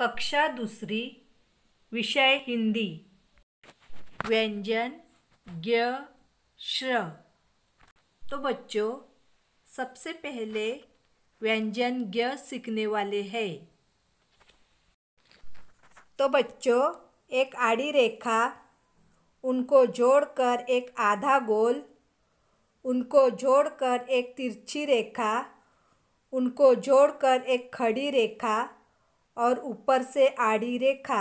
कक्षा दूसरी विषय हिंदी व्यंजन ज्ञ श्र तो बच्चों सबसे पहले व्यंजन ज्ञ सीखने वाले हैं तो बच्चों एक आड़ी रेखा उनको जोड़कर एक आधा गोल उनको जोड़कर एक तिरछी रेखा उनको जोड़कर एक खड़ी रेखा और ऊपर से आड़ी रेखा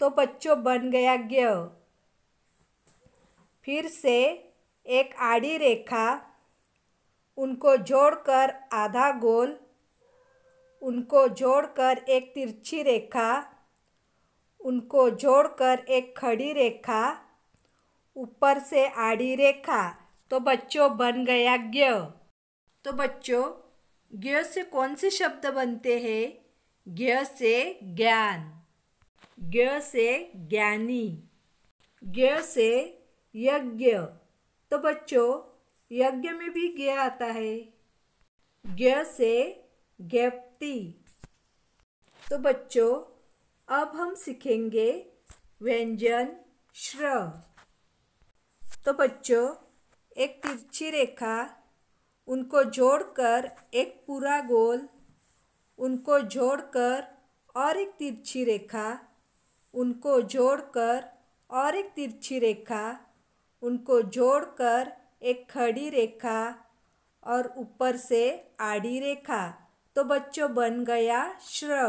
तो बच्चों बन गया ज्ञ फिर से एक आड़ी रेखा उनको जोड़कर आधा गोल उनको जोड़कर एक तिरछी रेखा उनको जोड़कर एक खड़ी रेखा ऊपर से आड़ी रेखा तो बच्चों बन गया ज्ञ तो बच्चों ज्ञ से कौन से शब्द बनते हैं ज्ञ से ज्ञान ज्ञ से ज्ञानी ज्ञ से यज्ञ तो बच्चों यज्ञ में भी ज्ञ आता है ज्ञ से ज्ञप्ति तो बच्चों अब हम सीखेंगे व्यंजन श्र तो बच्चों एक तिरछी रेखा उनको जोड़कर एक पूरा गोल उनको जोड़कर और एक तिरछी रेखा उनको जोड़कर और एक तिरछी रेखा उनको जोड़कर एक खड़ी रेखा और ऊपर से आड़ी रेखा तो बच्चों बन गया श्र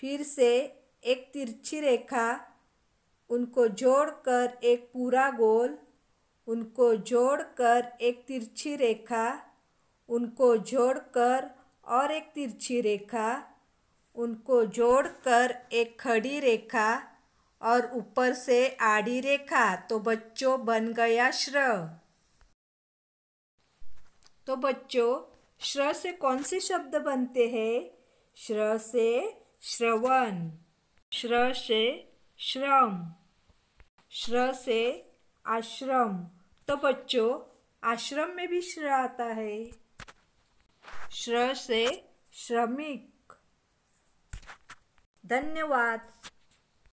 फिर से एक तिरछी रेखा उनको जोड़कर एक पूरा गोल उनको जोड़कर एक तिरछी रेखा उनको जोड़कर और एक तिरछी रेखा उनको जोड़कर एक खड़ी रेखा और ऊपर से आड़ी रेखा तो बच्चों बन गया श्र तो बच्चों श्र से कौन से शब्द बनते हैं श्र से श्रवण श्र से श्रम श्र से आश्रम तो बच्चों आश्रम में भी श्र आता है श्र से श्रमिक धन्यवाद